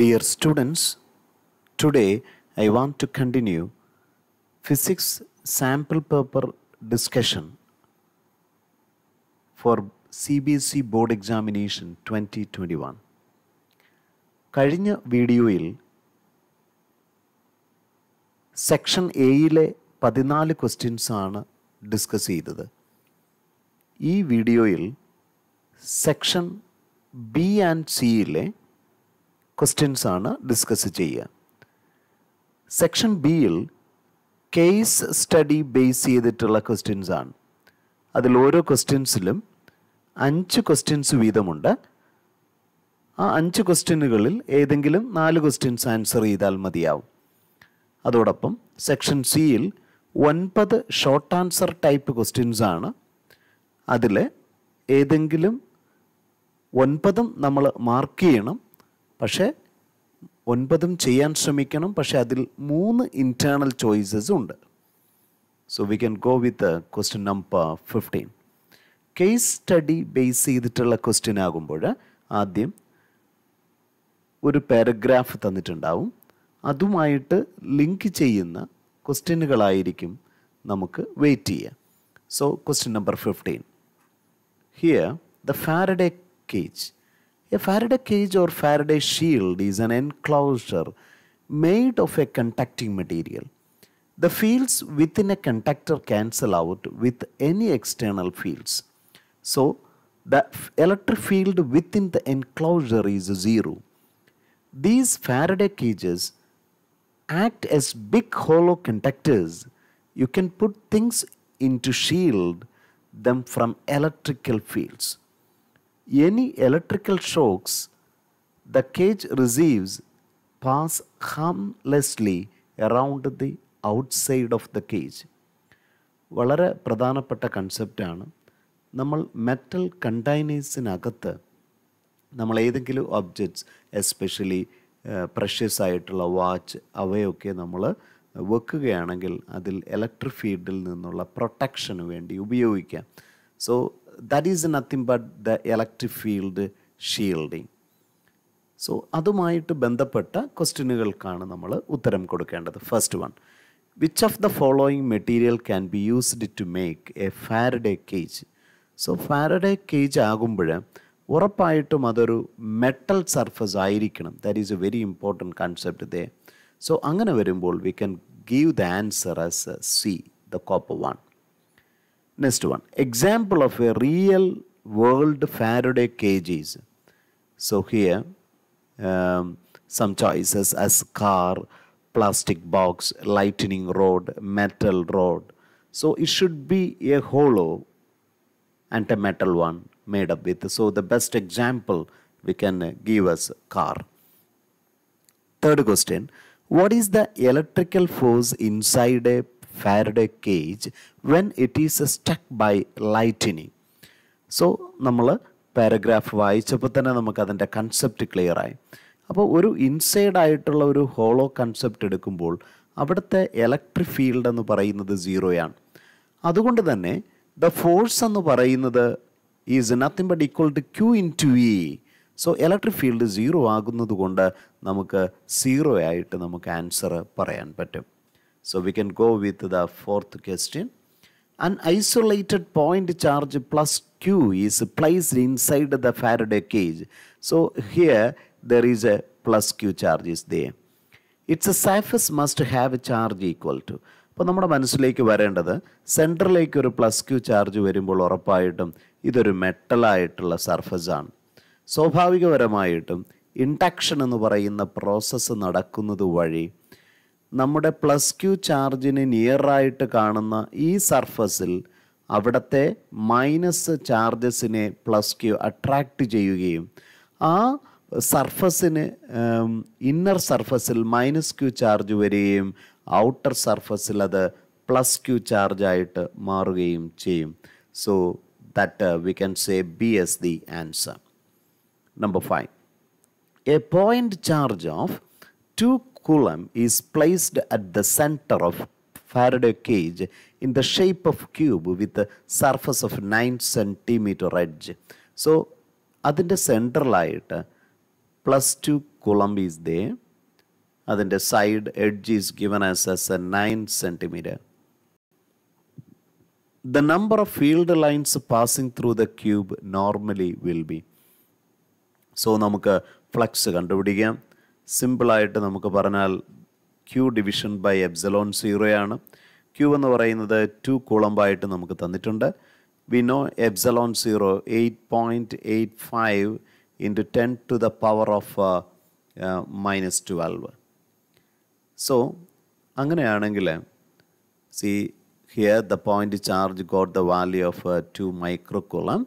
Dear students today I want to continue physics sample paper discussion for C B S E board examination twenty twenty one കഴിഞ്ഞ വീഡിയോയിൽ section എയിലെ പതിനാല് questions ആണ് discuss ചെയ്തത് ഈ വീഡിയോയിൽ സെക്ഷൻ ബി ആൻഡ് സിയിലെ ക്വസ്റ്റ്യൻസ് ആണ് ഡിസ്കസ് ചെയ്യുക സെക്ഷൻ ബിയിൽ കേസ് സ്റ്റഡി ബേസ് ചെയ്തിട്ടുള്ള ക്വസ്റ്റ്യൻസ് ആണ് അതിൽ ഓരോ ക്വസ്റ്റ്യൻസിലും അഞ്ച് ക്വസ്റ്റ്യൻസ് വീതമുണ്ട് ആ അഞ്ച് ക്വസ്റ്റ്യനുകളിൽ ഏതെങ്കിലും നാല് ക്വസ്റ്റ്യൻസ് ആൻസർ ചെയ്താൽ മതിയാവും അതോടൊപ്പം സെക്ഷൻ സിയിൽ ഒൻപത് ഷോർട്ട് ആൻസർ ടൈപ്പ് ക്വസ്റ്റ്യൻസ് ആണ് അതിൽ ഏതെങ്കിലും ഒൻപതും നമ്മൾ മാർക്ക് ചെയ്യണം പക്ഷേ ഒൻപതും ചെയ്യാൻ ശ്രമിക്കണം പക്ഷേ അതിൽ മൂന്ന് ഇൻറ്റേർണൽ ചോയ്സസ് ഉണ്ട് so we can go with question number fifteen case study base ചെയ്തിട്ടുള്ള ക്വസ്റ്റ്യൻ ആകുമ്പോൾ ആദ്യം ഒരു പാരഗ്രാഫ് തന്നിട്ടുണ്ടാവും അതുമായിട്ട് ലിങ്ക് ചെയ്യുന്ന ക്വസ്റ്റ്യനുകളായിരിക്കും നമുക്ക് വെയിറ്റ് ചെയ്യുക so question number fifteen here the Faraday cage A Faraday cage or Faraday shield is an enclosure made of a conducting material. The fields within a conductor cancel out with any external fields. So, the electric field within the enclosure is zero. These Faraday cages act as big hollow conductors. You can put things into shield them from electrical fields. any electrical shocks the cage receives pass harmlessly around the outside of the cage. വളരെ പ്രധാനപ്പെട്ട കൺസെപ്റ്റാണ് നമ്മൾ metal കണ്ടെയ്നേഴ്സിനകത്ത് നമ്മൾ ഏതെങ്കിലും objects especially precious ആയിട്ടുള്ള watch അവയൊക്കെ നമ്മൾ വെക്കുകയാണെങ്കിൽ അതിൽ ഇലക്ട്രിക് ഫീൽഡിൽ നിന്നുള്ള പ്രൊട്ടക്ഷന് വേണ്ടി ഉപയോഗിക്കാം so that is nothing but the electric field shielding. So അതുമായിട്ട് ബന്ധപ്പെട്ട ക്വസ്റ്റ്യനുകൾക്കാണ് നമ്മൾ ഉത്തരം കൊടുക്കേണ്ടത് first one which of the following material can be used to make a Faraday cage so Faraday cage ആകുമ്പോൾ ഉറപ്പായിട്ടും അതൊരു മെറ്റൽ സർഫസ് ആയിരിക്കണം that is a very important concept ദേ സോ അങ്ങനെ വരുമ്പോൾ we can give the answer as C the copper one Next one, example of a real world Faraday cages. So here, um, some choices as car, plastic box, lightning rod, metal rod. So it should be a hollow and a metal one made up with. So the best example we can give us car. Third question, what is the electrical force inside a Faraday cage when it is stuck by lightning so നമ്മൾ paragraph വായിച്ചപ്പോൾ തന്നെ നമുക്കതിൻ്റെ concept ക്ലിയറായി അപ്പോൾ ഒരു inside ആയിട്ടുള്ള ഒരു hollow concept എടുക്കുമ്പോൾ അവിടുത്തെ ഇലക്ട്രിക് ഫീൽഡ് എന്ന് പറയുന്നത് സീറോയാണ് അതുകൊണ്ട് തന്നെ ദ ഫോഴ്സ് എന്ന് പറയുന്നത് is nothing but equal to Q into E so electric field zero ആകുന്നത് കൊണ്ട് നമുക്ക് സീറോ ആയിട്ട് നമുക്ക് ആൻസർ പറയാൻ പറ്റും So we can go with the fourth question. An isolated point charge plus Q is placed inside the Faraday cage. So here there is a plus Q charge is there. It's a surface must have a charge equal to അപ്പോൾ നമ്മുടെ മനസ്സിലേക്ക് വരേണ്ടത് സെൻറ്ററിലേക്ക് ഒരു plus Q charge വരുമ്പോൾ ഉറപ്പായിട്ടും ഇതൊരു മെറ്റലായിട്ടുള്ള സർഫസാണ് സ്വാഭാവികപരമായിട്ടും induction എന്ന് പറയുന്ന പ്രോസസ്സ് നടക്കുന്നത് വഴി നമ്മുടെ പ്ലസ് ക്യു ചാർജിന് നിയറായിട്ട് കാണുന്ന ഈ സർഫസിൽ അവിടുത്തെ മൈനസ് ചാർജസിനെ പ്ലസ് ക്യു അട്രാക്റ്റ് ചെയ്യുകയും ആ സർഫസിന് ഇന്നർ സർഫസിൽ മൈനസ് ക്യു ചാർജ് വരികയും ഔട്ടർ സർഫസിൽ അത് പ്ലസ് ക്യു ചാർജായിട്ട് മാറുകയും ചെയ്യും so that we can say B is the answer number five A point charge of two coulomb is placed at the center of Faraday cage in the shape of cube with the surface of 9 centimeter edge. So, at center light, plus 2 two is there. At അതിൻ്റെ side edge is given as as a 9 centimeter. the number of field lines passing through the cube normally will be. So, നമുക്ക് flux കണ്ടുപിടിക്കാം സിമ്പിളായിട്ട് നമുക്ക് പറഞ്ഞാൽ Q division by epsilon സീറോയാണ് Q എന്ന് പറയുന്നത് two കുളമ്പായിട്ട് നമുക്ക് തന്നിട്ടുണ്ട് we know epsilon zero eight point eight five into ten to the power of minus twelve so അങ്ങനെയാണെങ്കിൽ see here the point charge got the value of two micro coulomb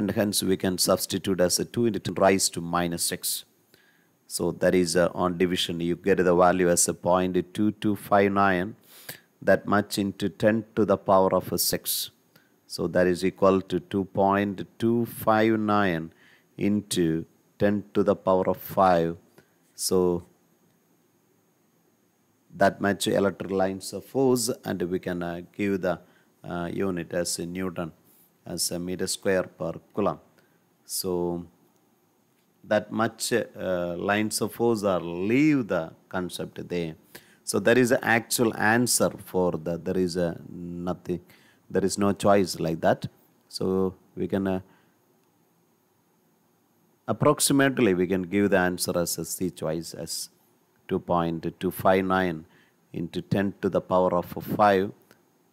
and hence we can substitute as a two into raise to minus six So that is uh, on division. You get the value as a 0.2259 that much into 10 to the power of 6. So that is equal to 2.259 into 10 to the power of 5. So that much electric lines of force and we can uh, give the uh, unit as a Newton as a meter square per coulomb. So that much uh, lines of force are leave the concept there. So there is an actual answer for that. There is a nothing. There is no choice like that. So we can uh, approximately we can give the answer as a C choice as 2.259 into 10 to the power of 5.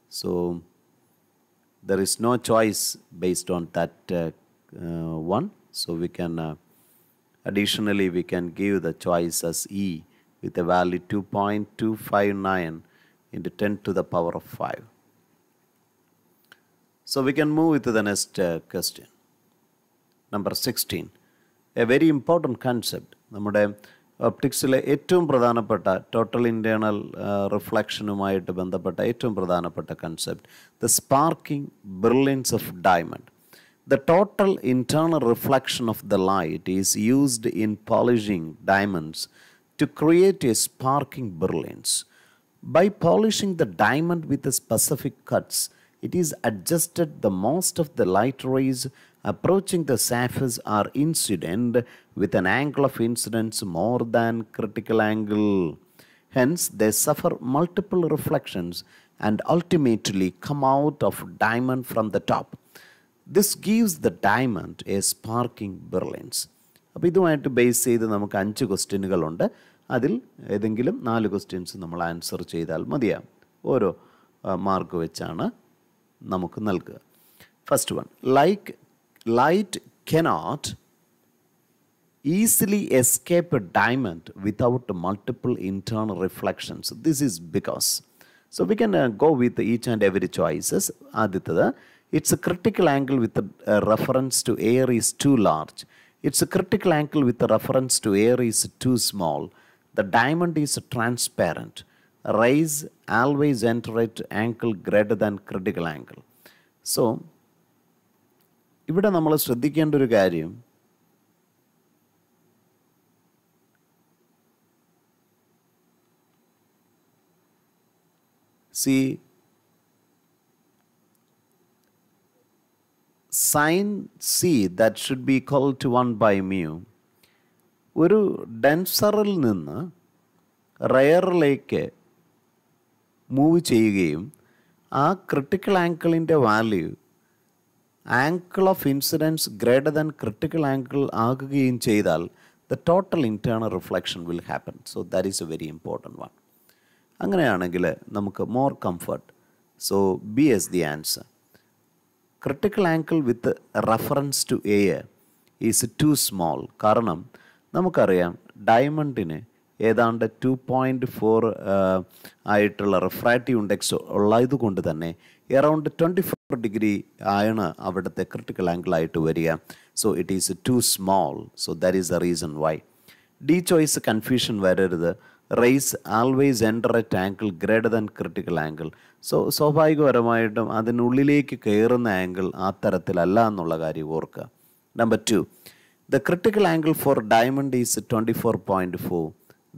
So there is no choice based on that uh, uh, one. So we can uh, Additionally, we can give the choice as E with a value 2.259 into 10 to the power of 5. So we can move to the next uh, question. Number 16. A very important concept. Namude optics le total internal uh, reflection concept. The sparkling brilliance of diamond. The total internal reflection of the light is used in polishing diamonds to create a sparkling brilliance. By polishing the diamond with the specific cuts, it is adjusted the most of the light rays approaching the surface are incident with an angle of incidence more than critical angle. Hence, they suffer multiple reflections and ultimately come out of diamond from the top. This gives the diamond a sparkling brilliance അപ്പോൾ ഇതുമായിട്ട് base ചെയ്ത് നമുക്ക് അഞ്ച് ക്വസ്റ്റ്യനുകളുണ്ട് അതിൽ ഏതെങ്കിലും നാല് questions നമ്മൾ answer ചെയ്താൽ മതിയാകും ഓരോ മാർക്ക് വെച്ചാണ് നമുക്ക് നൽകുക first one like light cannot easily escape diamond without multiple internal reflections this is because so we can go with each and every choices ആദ്യത്തത് Its a critical angle with a reference to air is too large. Its a critical angle with a reference to air is too small. The diamond is transparent. Rays always enter at angle greater than critical angle. So, ഇവിടെ നമ്മൾ ശ്രദ്ധിക്കേണ്ട ഒരു കാര്യം See, sine C that should be equal to one by mu ഒരു ഡെൻസറിൽ നിന്ന് റയറിലേക്ക് move ചെയ്യുകയും ആ ക്രിട്ടിക്കൽ ആങ്കിളിൻ്റെ value angle of incidence greater than critical angle ആകുകയും ചെയ്താൽ the total internal reflection will happen so that is a very important one അങ്ങനെയാണെങ്കിൽ നമുക്ക് more comfort so B is the answer critical angle with reference to a is too small കാരണം നമുക്കറിയാം ഡയമണ്ടിന് ഏതാണ്ട് two point four ആയിട്ടുള്ള refractive index ഉള്ളത് കൊണ്ട് തന്നെ എറൗണ്ട് ട്വൻറ്റി ഫോർ ഡിഗ്രി ആണ് അവിടുത്തെ ക്രിട്ടിക്കൽ ആംഗിളായിട്ട് വരിക so it is too small so that is the reason why the choice confusion വരരുത് rays always enter at angle greater than critical angle so സ്വാഭാവികപരമായിട്ടും അതിനുള്ളിലേക്ക് കയറുന്ന ആംഗിൾ ആ തരത്തിലല്ല എന്നുള്ള കാര്യം ഓർക്കുക number two the critical angle for diamond is twenty four point four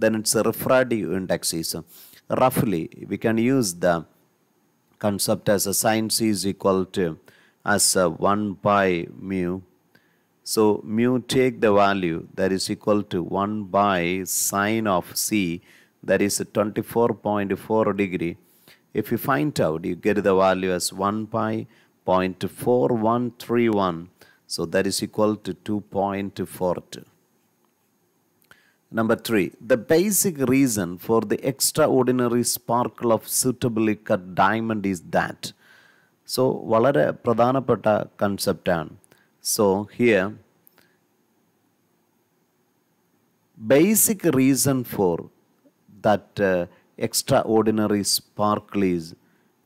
then it's refractive index is റഫ്ലി we can use the concept as a sine C is equal to as a one 1 mu So mu take the value that is equal to 1 by sine of C that is 24.4 degree. If you find out, you get the value as 1 by 0.4131. So that is equal to 2.42. Number three, the basic reason for the extraordinary sparkle of suitably cut diamond is that. So, വളരെ പ്രധാനപ്പെട്ട കൺസെപ്റ്റാണ് So here, basic reason for that uh, extraordinary sparkle is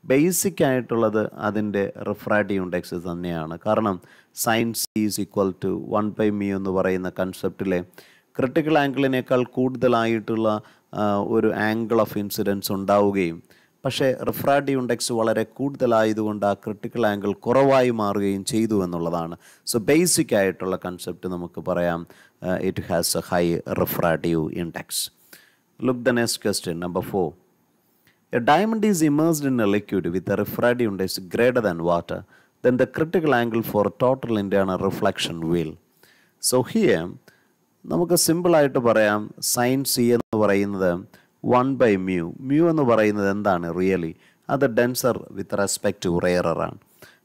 basic ആയിട്ടുള്ളത് അതിൻ്റെ refractive index തന്നെയാണ് കാരണം sine C is equal to one by mu എന്ന് പറയുന്ന കൺസെപ്റ്റിലെ critical ആംഗിളിനേക്കാൾ കൂടുതലായിട്ടുള്ള ഒരു ആംഗിൾ ഓഫ് ഇൻസിഡൻസ് ഉണ്ടാവുകയും പക്ഷേ റിഫ്രാഡി ഇൻഡെക്സ് വളരെ കൂടുതലായതുകൊണ്ട് ആ ക്രിട്ടിക്കൽ ആംഗിൾ കുറവായി മാറുകയും ചെയ്തു എന്നുള്ളതാണ് സോ ബേസിക് ആയിട്ടുള്ള കൺസെപ്റ്റ് നമുക്ക് പറയാം it has a high refractive index look the next question number four a diamond is immersed in a liquid with a refractive index greater than water then the critical angle for total internal reflection will so here നമുക്ക് സിമ്പിളായിട്ട് പറയാം science E എന്ന് പറയുന്നത് one by mu mu എന്ന് പറയുന്നത് എന്താണ് really അത് denser with respect to റെയറാണ്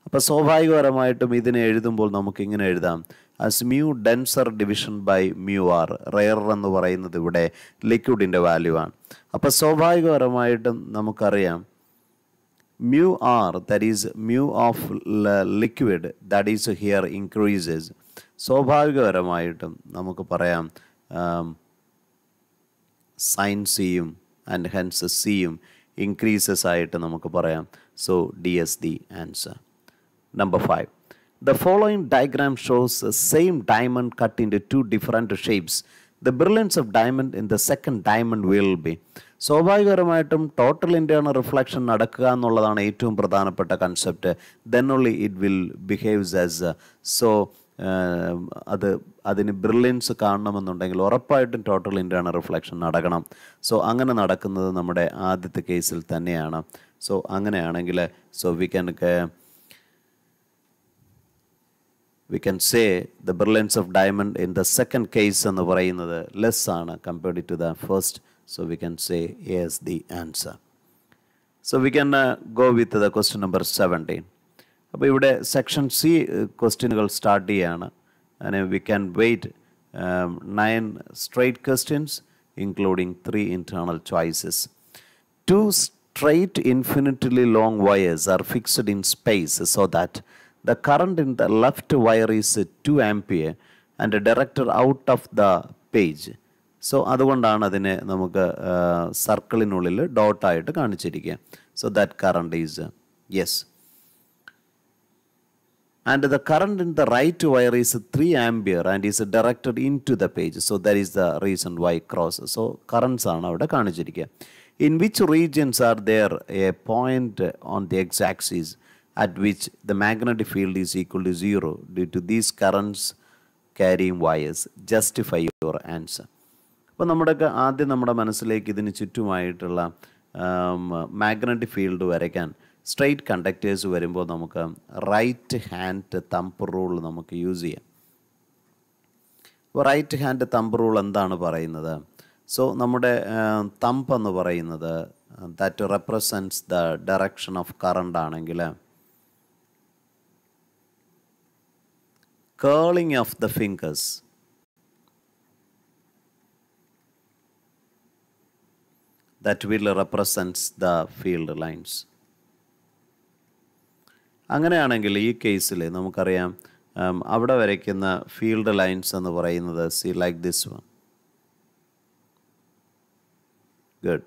അപ്പോൾ സ്വാഭാവികപരമായിട്ടും ഇതിനെ എഴുതുമ്പോൾ ഇങ്ങനെ എഴുതാം as mu denser division by mu R rare എന്ന് പറയുന്നത് ഇവിടെ ലിക്വിഡിൻ്റെ വാല്യൂ ആണ് അപ്പോൾ സ്വാഭാവികപരമായിട്ടും നമുക്കറിയാം mu R that is mu of liquid that is here increases സ്വാഭാവികപരമായിട്ടും നമുക്ക് പറയാം um, സൈൻ സിയും ആൻഡ് ഹെൻസ് സിയും ഇൻക്രീസസ് ആയിട്ട് നമുക്ക് പറയാം so D is the answer number five the following diagram shows same diamond cut in into two different shapes the brilliance of diamond in the second diamond will be സ്വാഭാവികപരമായിട്ടും total internal reflection നടക്കുക എന്നുള്ളതാണ് ഏറ്റവും പ്രധാനപ്പെട്ട concept then only it will behaves as so അത് അതിന് brilliance കാണണമെന്നുണ്ടെങ്കിൽ ഉറപ്പായിട്ടും total internal reflection നടക്കണം സോ അങ്ങനെ നടക്കുന്നത് നമ്മുടെ ആദ്യത്തെ കേസിൽ തന്നെയാണ് സോ അങ്ങനെയാണെങ്കിൽ so we can we can say the brilliance of diamond in the second case എന്ന് പറയുന്നത് ലെസ് ആണ് compared to the first so we can say is the answer so we can go with the question number seventeen അപ്പോൾ ഇവിടെ section C ക്വസ്റ്റ്യനുകൾ start ചെയ്യാണ് അതിന് we can wait nine straight questions including three internal choices two straight infinitely long wires are fixed in space so that the current in the left wire is two ampere and directed out of the page so അതുകൊണ്ടാണ് അതിനെ നമുക്ക് സർക്കിളിനുള്ളിൽ ഡോട്ടായിട്ട് കാണിച്ചിരിക്കുക so that current is yes and the current in the right wire is 3 ampere and is directed into the page. So that is the reason why cross. So currents are now കാണിച്ചിരിക്കുക In which regions are there a point on the x-axis at which the magnetic field is equal to zero due to these currents carrying wires? Justify your answer. അപ്പോൾ നമ്മുടെയൊക്കെ ആദ്യം നമ്മുടെ മനസ്സിലേക്ക് ഇതിന് ചുറ്റുമായിട്ടുള്ള magnetic field വരയ്ക്കാൻ straight conductors വരുമ്പോൾ നമുക്ക് റൈറ്റ് ഹാൻഡ് തമ്പ് റൂൾ നമുക്ക് യൂസ് ചെയ്യാം അപ്പോൾ റൈറ്റ് ഹാൻഡ് തമ്പ് റൂൾ എന്താണ് പറയുന്നത് സോ നമ്മുടെ തമ്പ് എന്ന് പറയുന്നത് that represents the direction of current ആണെങ്കിൽ curling of the fingers that will represents the field lines അങ്ങനെയാണെങ്കിൽ ഈ കേസിൽ നമുക്കറിയാം അവിടെ വരയ്ക്കുന്ന ഫീൽഡ് ലൈൻസ് എന്ന് പറയുന്നത് see like this one good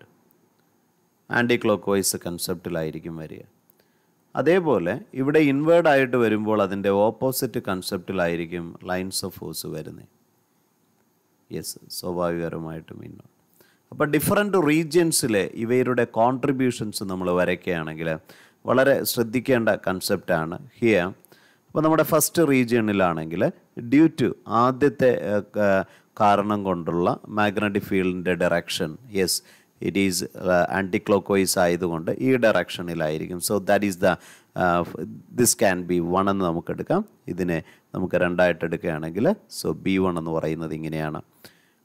anticlockwise കൺസെപ്റ്റിലായിരിക്കും വരിക അതേപോലെ ഇവിടെ ഇൻവേർഡ് ആയിട്ട് വരുമ്പോൾ അതിൻ്റെ ഓപ്പോസിറ്റ് കൺസെപ്റ്റിലായിരിക്കും ലൈൻസ് ഓഫ് ഫോഴ്സ് വരുന്നത് യെസ് സ്വാഭാവികപരമായിട്ടും ഇന്നോ അപ്പോൾ ഡിഫറെൻറ്റ് റീജിയൻസിലെ ഇവരുടെ കോൺട്രിബ്യൂഷൻസ് നമ്മൾ വരയ്ക്കുകയാണെങ്കിൽ വളരെ ശ്രദ്ധിക്കേണ്ട കൺസെപ്റ്റാണ് ഹിയർ അപ്പോൾ നമ്മുടെ ഫസ്റ്റ് റീജിയണിലാണെങ്കിൽ ഡ്യൂ ടു ആദ്യത്തെ കാരണം കൊണ്ടുള്ള മാഗ്നറ്റിക് ഫീൽഡിൻ്റെ direction yes it is anticlockwise ആയതുകൊണ്ട് ഈ ഡയറക്ഷനിലായിരിക്കും so that is the this can be one എന്ന് നമുക്കെടുക്കാം ഇതിനെ നമുക്ക് രണ്ടായിട്ട് എടുക്കുകയാണെങ്കിൽ സോ ബി വൺ എന്ന് പറയുന്നത് ഇങ്ങനെയാണ്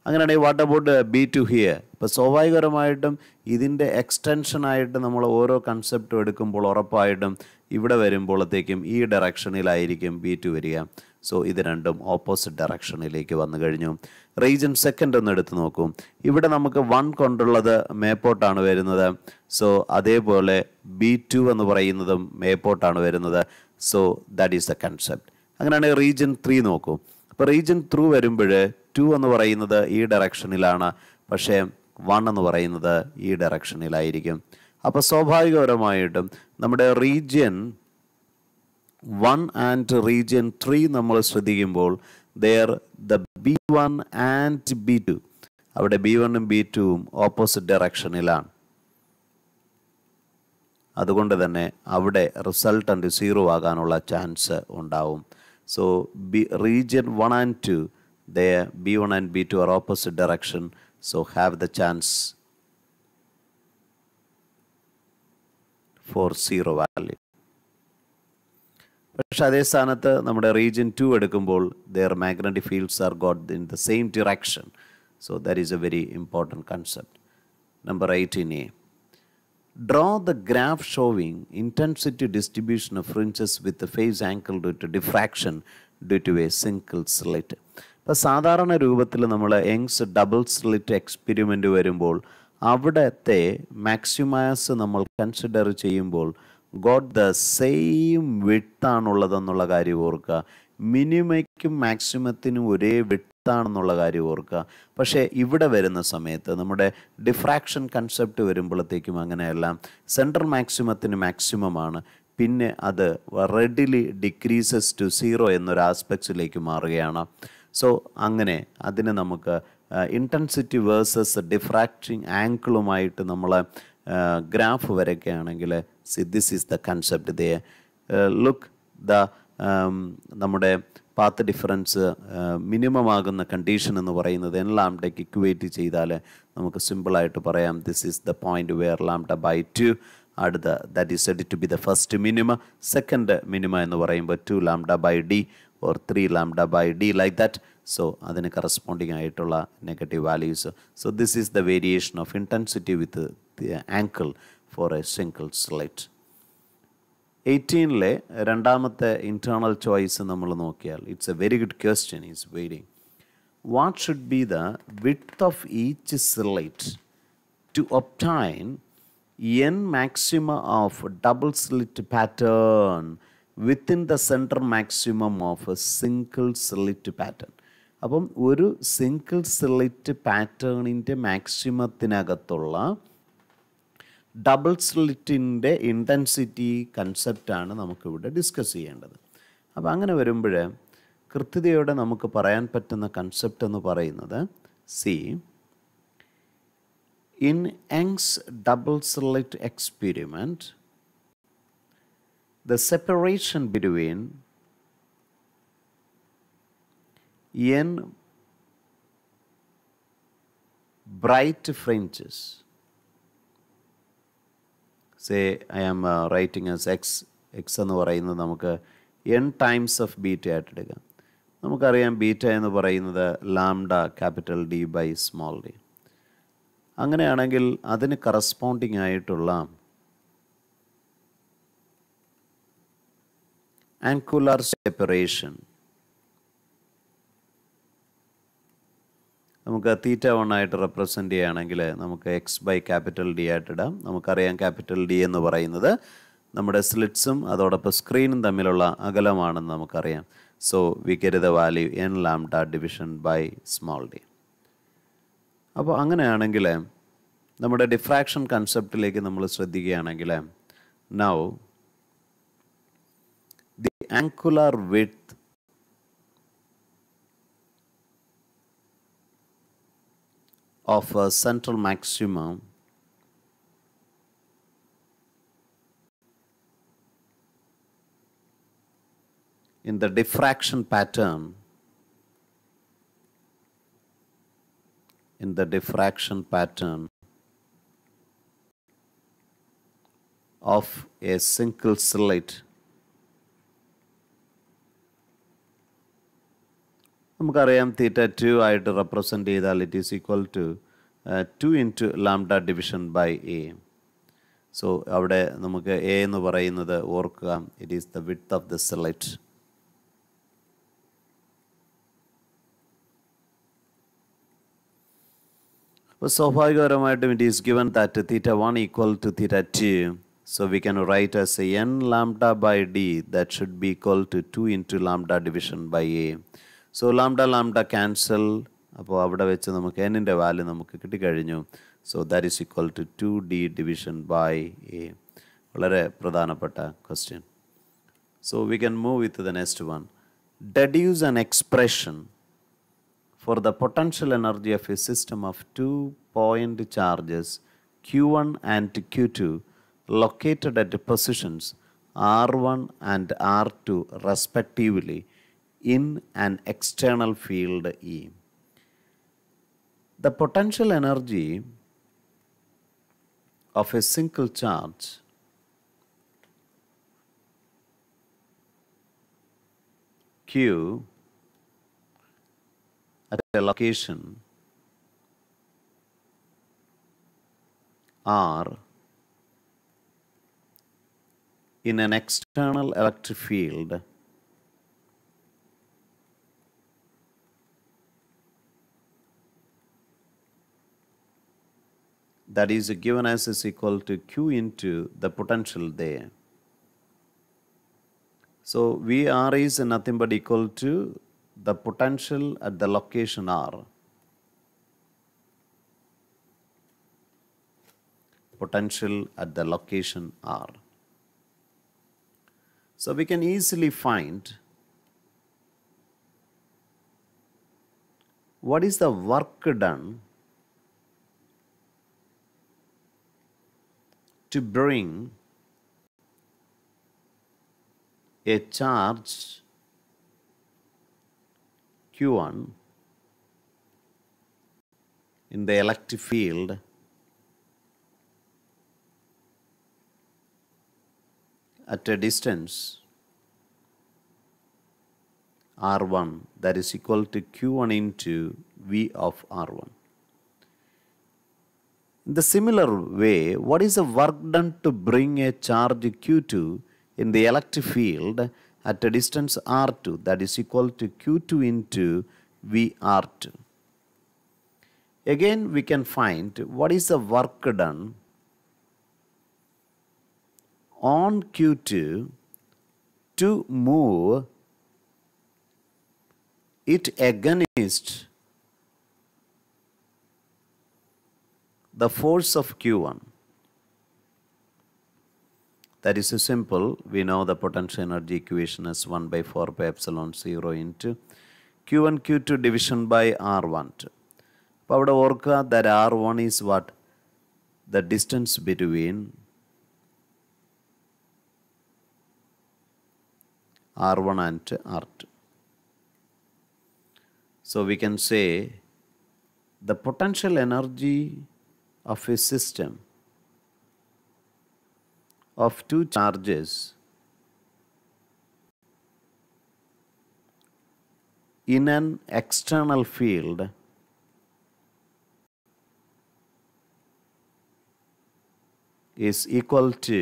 അങ്ങനെയാണെങ്കിൽ what about B two here ഇപ്പോൾ സ്വാഭാവികപരമായിട്ടും ഇതിൻ്റെ എക്സ്റ്റൻഷനായിട്ട് നമ്മൾ ഓരോ കൺസെപ്റ്റും എടുക്കുമ്പോൾ ഉറപ്പായിട്ടും ഇവിടെ വരുമ്പോഴത്തേക്കും ഈ ഡയറക്ഷനിലായിരിക്കും ബി ടു വരിക സോ ഇത് രണ്ടും ഓപ്പോസിറ്റ് ഡയറക്ഷനിലേക്ക് വന്നു കഴിഞ്ഞു റീജൻ സെക്കൻഡ് ഒന്ന് എടുത്ത് നോക്കും ഇവിടെ നമുക്ക് വൺ കൊണ്ടുള്ളത് മേപ്പോട്ടാണ് വരുന്നത് സോ അതേപോലെ ബി ടു എന്ന് പറയുന്നതും മേപ്പോട്ടാണ് വരുന്നത് so that is the concept അങ്ങനെയാണെങ്കിൽ റീജൻ ത്രീ നോക്കും അപ്പോൾ റീജിയൻ ത്രൂ വരുമ്പോൾ ടു എന്ന് പറയുന്നത് ഈ ഡയറക്ഷനിലാണ് പക്ഷേ വൺ എന്ന് പറയുന്നത് ഈ ഡയറക്ഷനിലായിരിക്കും അപ്പോൾ സ്വാഭാവികപരമായിട്ടും നമ്മുടെ region one and region three നമ്മൾ ശ്രദ്ധിക്കുമ്പോൾ there the B one and B two അവിടെ ബി വണ്ണും ബി ടുവും ഓപ്പോസിറ്റ് ഡയറക്ഷനിലാണ് അതുകൊണ്ട് തന്നെ അവിടെ റിസൾട്ടൻ്റ് സീറോ ആകാനുള്ള ചാൻസ് ഉണ്ടാവും So B, region 1 and 2, there B1 and B2 are opposite direction. So have the chance for 0 value. പക്ഷെ അതേ സ്ഥാനത്ത് നമ്മുടെ റീജിയൻ ടു എടുക്കുമ്പോൾ there magnetic fields are got in the same direction so that is a very important concept number eighteen A Draw the graph showing intensity distribution of fringes with the phase angle due to diffraction due to a single slit. ഇപ്പോൾ സാധാരണ രൂപത്തിൽ നമ്മൾ Young's double slit experiment വരുമ്പോൾ അവിടത്തെ മാക്സിമയസ് നമ്മൾ consider ചെയ്യുമ്പോൾ God the same വിട്ടാണുള്ളതെന്നുള്ള കാര്യം ഓർക്കുക മിനിമയ്ക്കും മാക്സിമത്തിനും ഒരേ വിട്ട് അടുത്താണെന്നുള്ള കാര്യം ഓർക്കുക പക്ഷേ ഇവിടെ വരുന്ന സമയത്ത് നമ്മുടെ ഡിഫ്രാക്ഷൻ കൺസെപ്റ്റ് വരുമ്പോഴത്തേക്കും അങ്ങനെയല്ല സെൻട്രൽ മാക്സിമത്തിന് മാക്സിമമാണ് പിന്നെ അത് റെഡിലി ഡിക്രീസസ് ടു സീറോ എന്നൊരു ആസ്പെക്ട്സിലേക്ക് മാറുകയാണ് സോ അങ്ങനെ അതിന് നമുക്ക് ഇൻറ്റൻസിറ്റി വേഴ്സസ് ഡിഫ്രാക്റ്റിംഗ് ആങ്കിളുമായിട്ട് നമ്മൾ ഗ്രാഫ് വരയ്ക്കുകയാണെങ്കിൽ this is the concept they look the നമ്മുടെ പാത്ത് ഡിഫറൻസ് മിനിമം ആകുന്ന കണ്ടീഷൻ എന്ന് പറയുന്നത് എൻ ലാംഡയ്ക്ക് ഇക്വേറ്റ് ചെയ്താൽ നമുക്ക് സിമ്പിളായിട്ട് പറയാം this is the point where lambda by two അടുത്ത that is said to be the first minima second minima എന്ന് പറയുമ്പോൾ two lambda by D or three lambda by D like that so അതിന് corresponding ആയിട്ടുള്ള negative values so this is the variation of intensity with angle for a single slit എയ്റ്റീനിലെ രണ്ടാമത്തെ internal choice നമ്മൾ നോക്കിയാൽ it's a very good question is waiting what should be the width of each slit to obtain n maxima of double slit pattern within the centre maximum of a single slit pattern അപ്പം ഒരു single slit പാറ്റേണിൻ്റെ മാക്സിമത്തിനകത്തുള്ള double സ്ലിറ്റിൻ്റെ intensity കൺസെപ്റ്റാണ് നമുക്കിവിടെ discuss ചെയ്യേണ്ടത് അപ്പോൾ അങ്ങനെ വരുമ്പോൾ കൃത്യതയോടെ നമുക്ക് പറയാൻ പറ്റുന്ന കൺസെപ്റ്റ് എന്ന് പറയുന്നത് see in Young's double slit experiment the separation between n bright fringes say I am writing as X X എന്ന് പറയുന്നത് നമുക്ക് എൻ ടൈംസ് ഓഫ് ബീറ്റ ആയിട്ട് എടുക്കാം നമുക്കറിയാം ബീറ്റ എന്ന് പറയുന്നത് lambda capital D by small D അങ്ങനെയാണെങ്കിൽ അതിന് കറസ്പോണ്ടിങ് ആയിട്ടുള്ള ആൻകുലർ സെപ്പറേഷൻ നമുക്ക് തീറ്റ വൺ ആയിട്ട് റെപ്രസെൻ്റ് ചെയ്യുകയാണെങ്കിൽ നമുക്ക് എക്സ് ബൈ ക്യാപിറ്റൽ ഡി ഇടാം നമുക്കറിയാം ക്യാപിറ്റൽ ഡി എന്ന് പറയുന്നത് നമ്മുടെ സ്ലിറ്റ്സും അതോടൊപ്പം സ്ക്രീനും തമ്മിലുള്ള അകലമാണെന്ന് നമുക്കറിയാം so we get the value n lambda division by small D അപ്പോൾ അങ്ങനെയാണെങ്കിൽ നമ്മുടെ ഡിഫ്രാക്ഷൻ കൺസെപ്റ്റിലേക്ക് നമ്മൾ ശ്രദ്ധിക്കുകയാണെങ്കിൽ now the angular width of a central maximum in the diffraction pattern in the diffraction pattern of a single slit നമുക്കറിയാം theta two ആയിട്ട് represent ചെയ്താൽ it is equal to two into lambda division by A so അവിടെ നമുക്ക് A എന്ന് പറയുന്നത് ഓർക്കുക it is the width of the slit അപ്പോൾ സ്വാഭാവികപരമായിട്ടും it is given that theta one equal to theta two so we can write as n lambda by D that should be equal to two into lambda division by A so lambda lambda cancel അപ്പോൾ അവിടെ വെച്ച് നമുക്ക് എന്നിൻ്റെ value നമുക്ക് കിട്ടിക്കഴിഞ്ഞു so that is equal to two D division by A വളരെ പ്രധാനപ്പെട്ട question so we can move with the next one deduce an expression for the potential energy of a system of two a charges Q one and Q two located at positions R one and R two respectively in an external field E. The potential energy of a single charge Q at a location R in an external electric field that is given as is equal to Q into the potential there. So VR is nothing but equal to the potential at the location R. Potential at the location R. So we can easily find what is the work done to bring a charge Q1 in the electric field at a distance R1 that is equal to Q1 into V of R1. In the similar way, what is the work done to bring a charge Q2 in the electric field at a distance R2 that is equal to Q2 into VR2? Again, we can find what is the work done on Q2 to move it against the force of Q1. That is simple. We know the potential energy equation is 1 by 4 pi epsilon 0 into Q1 Q2 division by R1. power അവിടെ that r1? Is what the distance between r1 and r. R two so we can the potential energy of a system of two charges in an external field is equal to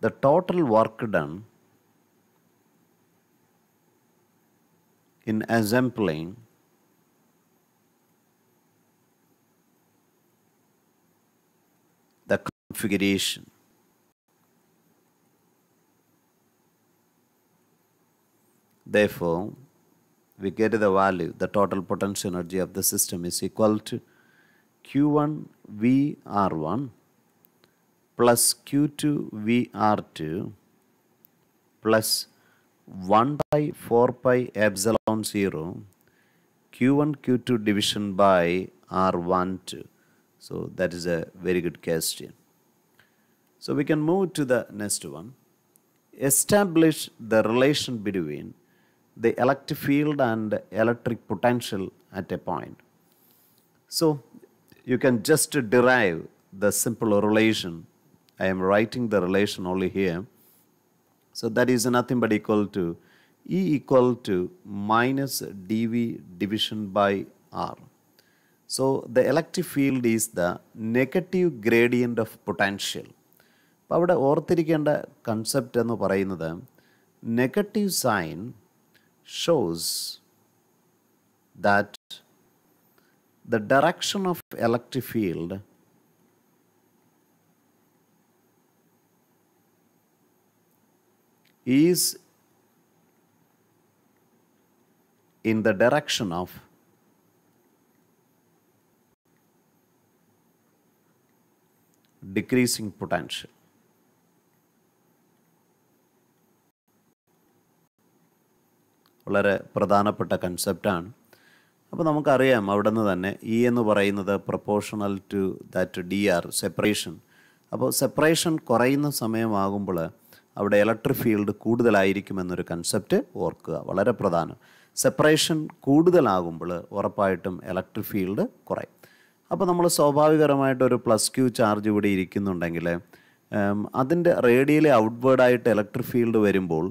the total work done in assembling configuration. Therefore, we get the value, the total potential energy of the system is equal to Q1 VR1 plus Q2 VR2 plus 1 by 4 pi epsilon 0 Q1 Q2 division by R12. So that is a very good question. So we can move to the next one. Establish the relation between the electric field and electric potential at a point. So you can just derive the simple relation. I am writing the relation only here. So that is nothing but equal to E equal to minus dV division by R. So the electric field is the negative gradient of potential. അപ്പോൾ അവിടെ ഓർത്തിരിക്കേണ്ട concept എന്ന് പറയുന്നത് negative sign shows that the direction of electric field is in the direction of decreasing potential വളരെ പ്രധാനപ്പെട്ട കൺസെപ്റ്റാണ് അപ്പോൾ നമുക്കറിയാം അവിടെ നിന്ന് തന്നെ ഇ e എന്ന് പറയുന്നത് proportional to that D R separation അപ്പോൾ സെപ്പറേഷൻ കുറയുന്ന സമയമാകുമ്പോൾ അവിടെ ഇലക്ട്രിക് ഫീൽഡ് കൂടുതലായിരിക്കുമെന്നൊരു കൺസെപ്റ്റ് ഓർക്കുക വളരെ പ്രധാനം സെപ്പറേഷൻ കൂടുതലാകുമ്പോൾ ഉറപ്പായിട്ടും ഇലക്ട്രിക് ഫീൽഡ് കുറയും അപ്പോൾ നമ്മൾ സ്വാഭാവികപരമായിട്ട് ഒരു പ്ലസ് ക്യൂ ചാർജ് ഇവിടെ ഇരിക്കുന്നുണ്ടെങ്കിൽ അതിൻ്റെ റേഡിയയിലെ ഔട്ട്വേർഡായിട്ട് ഇലക്ട്രിക് ഫീൽഡ് വരുമ്പോൾ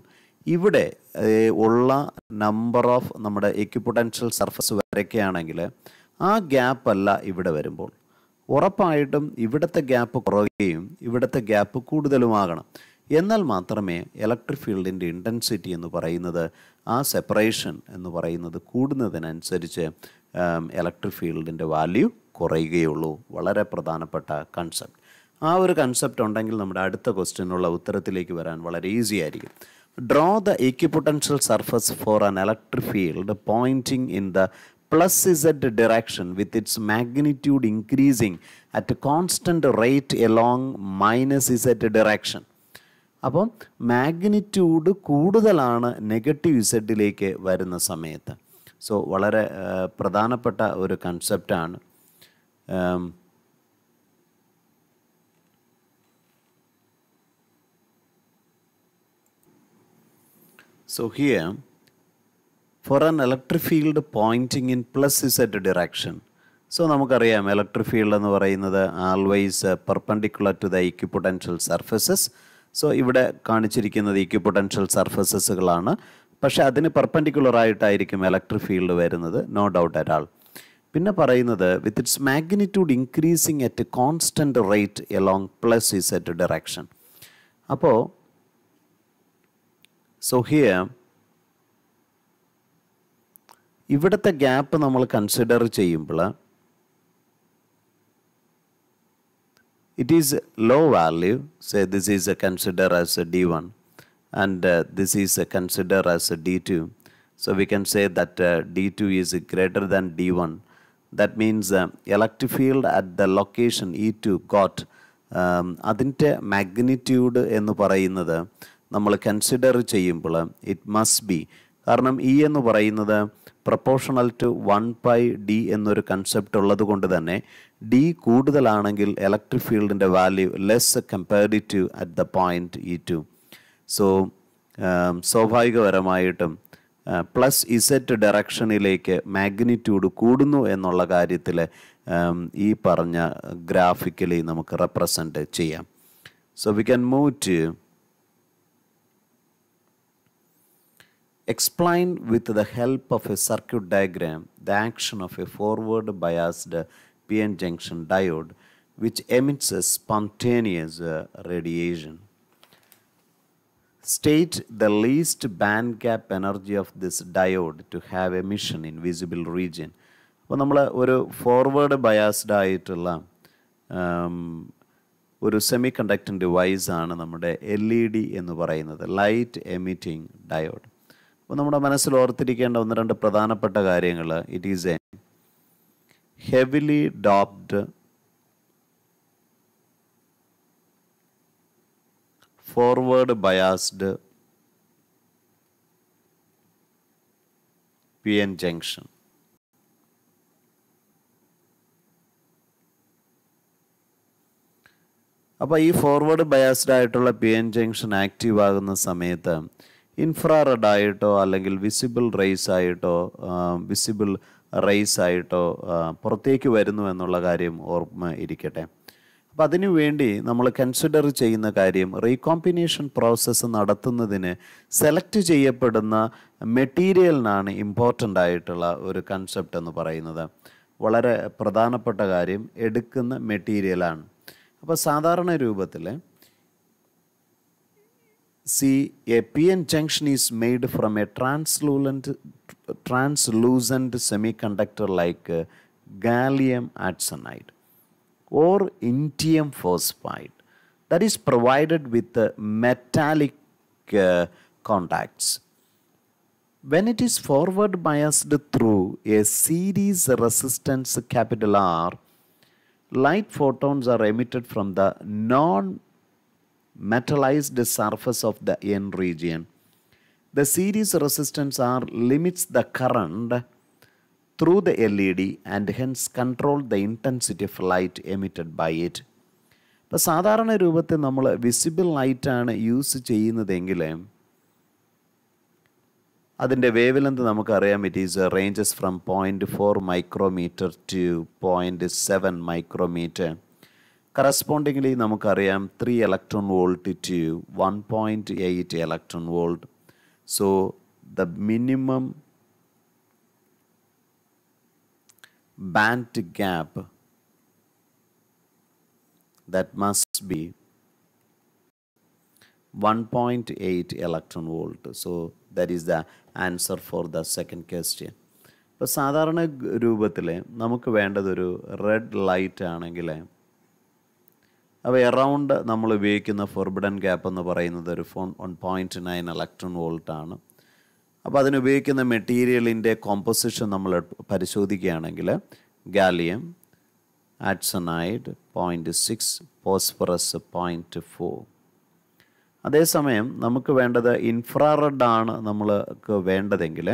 ഇവിടെ ഉള്ള നമ്പർ ഓഫ് നമ്മുടെ എക്യുപൊട്ടൻഷ്യൽ സർഫസ് വരയ്ക്കുകയാണെങ്കിൽ ആ ഗ്യാപ്പ് അല്ല ഇവിടെ വരുമ്പോൾ ഉറപ്പായിട്ടും ഇവിടുത്തെ ഗ്യാപ്പ് കുറയുകയും ഇവിടുത്തെ ഗ്യാപ്പ് കൂടുതലുമാകണം എന്നാൽ മാത്രമേ ഇലക്ട്രിക് ഫീൽഡിൻ്റെ ഇൻറ്റൻസിറ്റി എന്ന് പറയുന്നത് ആ സെപ്പറേഷൻ എന്ന് പറയുന്നത് കൂടുന്നതിനനുസരിച്ച് ഇലക്ട്രിക് ഫീൽഡിൻ്റെ വാല്യൂ കുറയുകയുള്ളൂ വളരെ പ്രധാനപ്പെട്ട കൺസെപ്റ്റ് ആ ഒരു കൺസെപ്റ്റ് ഉണ്ടെങ്കിൽ നമ്മുടെ അടുത്ത ക്വസ്റ്റ്യനുള്ള ഉത്തരത്തിലേക്ക് വരാൻ വളരെ ഈസി ആയിരിക്കും Draw the equipotential surface for an electric field pointing in the plus z direction with its magnitude increasing at a constant rate along minus z direction. അപ്പം മാഗ്നിറ്റ്യൂഡ് കൂടുതലാണ് നെഗറ്റീവ് ഇസഡിലേക്ക് വരുന്ന സമയത്ത് സോ വളരെ പ്രധാനപ്പെട്ട ഒരു കൺസെപ്റ്റാണ് So here, for an electric field pointing in plus z direction. So നമുക്കറിയാം ഇലക്ട്രിക് ഫീൽഡ് എന്ന് പറയുന്നത് always perpendicular to the equipotential surfaces so ഇവിടെ കാണിച്ചിരിക്കുന്നത് ഇക്വിപൊട്ടൻഷ്യൽ സർഫസസുകളാണ് പക്ഷേ അതിന് പെർപെൻഡിക്കുലറായിട്ടായിരിക്കും ഇലക്ട്രിക് ഫീൽഡ് വരുന്നത് നോ ഡൗട്ട് അറ്റ് ആൾ പിന്നെ പറയുന്നത് with its magnitude increasing at constant rate along plus Z direction അപ്പോൾ So here, ഇവിടുത്തെ ഗ്യാപ്പ് നമ്മൾ കൺസിഡർ ചെയ്യുമ്പോൾ it is low value say this is a consider as a d1 and uh, this is a consider as a d2 so we can say that uh, d2 is greater than d1 that means uh, electric field at the location e2 got അതിൻ്റെ magnitude എന്ന് പറയുന്നത് നമ്മൾ consider ചെയ്യുമ്പോൾ it must be കാരണം E e എന്ന് പറയുന്നത് proportional to one by D എന്നൊരു concept ഉള്ളത് കൊണ്ട് തന്നെ ഡി കൂടുതലാണെങ്കിൽ ഇലക്ട്രിക് ഫീൽഡിൻ്റെ value less to at the point E two so സ്വാഭാവികപരമായിട്ടും പ്ലസ് ഇസെറ്റ് ഡയറക്ഷനിലേക്ക് മാഗ്നിറ്റ്യൂഡ് കൂടുന്നു എന്നുള്ള കാര്യത്തിൽ ഈ പറഞ്ഞ ഗ്രാഫിക്കലി നമുക്ക് റെപ്രസെൻ്റ് ചെയ്യാം so we can move to Explain with the help of a circuit diagram the action of a forward biased PN junction diode which emits a spontaneous radiation. State the least band gap energy of this diode to have emission in visible region. അപ്പോൾ നമ്മൾ ഒരു forward biased ആയിട്ടുള്ള ഒരു semi conducting ഡിവൈസാണ് നമ്മുടെ L E D എന്ന് പറയുന്നത് light emitting diode അപ്പോൾ നമ്മുടെ മനസ്സിൽ ഓർത്തിരിക്കേണ്ട ഒന്ന് രണ്ട് പ്രധാനപ്പെട്ട കാര്യങ്ങൾ it is a heavily doped forward biased P N junction അപ്പോൾ ഈ ഫോർവേഡ് ബയാസ്ഡ് ആയിട്ടുള്ള പി എൻ ജംഗ്ഷൻ ആക്റ്റീവ് ആകുന്ന സമയത്ത് ഇൻഫ്രാറെഡ് ആയിട്ടോ അല്ലെങ്കിൽ വിസിബിൾ റേസ് ആയിട്ടോ വിസിബിൾ റേസ് ആയിട്ടോ പുറത്തേക്ക് വരുന്നു എന്നുള്ള കാര്യം ഓർമ്മ ഇരിക്കട്ടെ അപ്പം അതിനു വേണ്ടി നമ്മൾ കൺസിഡർ ചെയ്യുന്ന കാര്യം റീകോമ്പിനേഷൻ പ്രോസസ്സ് നടത്തുന്നതിന് സെലക്ട് ചെയ്യപ്പെടുന്ന മെറ്റീരിയലിനാണ് ഇമ്പോർട്ടൻ്റ് ആയിട്ടുള്ള ഒരു കൺസെപ്റ്റ് എന്ന് പറയുന്നത് വളരെ പ്രധാനപ്പെട്ട കാര്യം എടുക്കുന്ന മെറ്റീരിയലാണ് അപ്പോൾ സാധാരണ രൂപത്തിൽ See, a PN junction is made from a translucent, translucent semiconductor like uh, gallium arsenide or indium phosphide that is provided with uh, metallic uh, contacts. When it is forward biased through a series resistance capital R, light photons are emitted from the non metallized surface of the N region. The series resistance R limits the current through the LED and hence control the intensity of light emitted by it. ഇപ്പോൾ സാധാരണ രൂപത്തിൽ നമ്മൾ visible ലൈറ്റാണ് use ചെയ്യുന്നതെങ്കിൽ അതിൻ്റെ wave length നമുക്കറിയാം it is ranges from point four micrometre to point seven micrometre correspondingly നമുക്കറിയാം three electron volt to one point eight electron volt so the minimum band gap that must be one point eight electron volt so that is the answer for the second question ഇപ്പോൾ സാധാരണ രൂപത്തിൽ നമുക്ക് വേണ്ടതൊരു red light ആണെങ്കിൽ അപ്പോൾ around നമ്മൾ ഉപയോഗിക്കുന്ന forbidden gap എന്ന് പറയുന്നത് ഒരു ഫോൺ വൺ പോയിൻറ്റ് നയൻ ഇലക്ട്രോൺ വോൾട്ടാണ് അപ്പോൾ അതിനുപയോഗിക്കുന്ന മെറ്റീരിയലിൻ്റെ കോമ്പോസിഷൻ നമ്മൾ പരിശോധിക്കുകയാണെങ്കിൽ gallium arsenide point six phosphorus point four അതേസമയം നമുക്ക് വേണ്ടത് ഇൻഫ്രാറെഡ് ആണ് നമ്മൾക്ക് വേണ്ടതെങ്കിൽ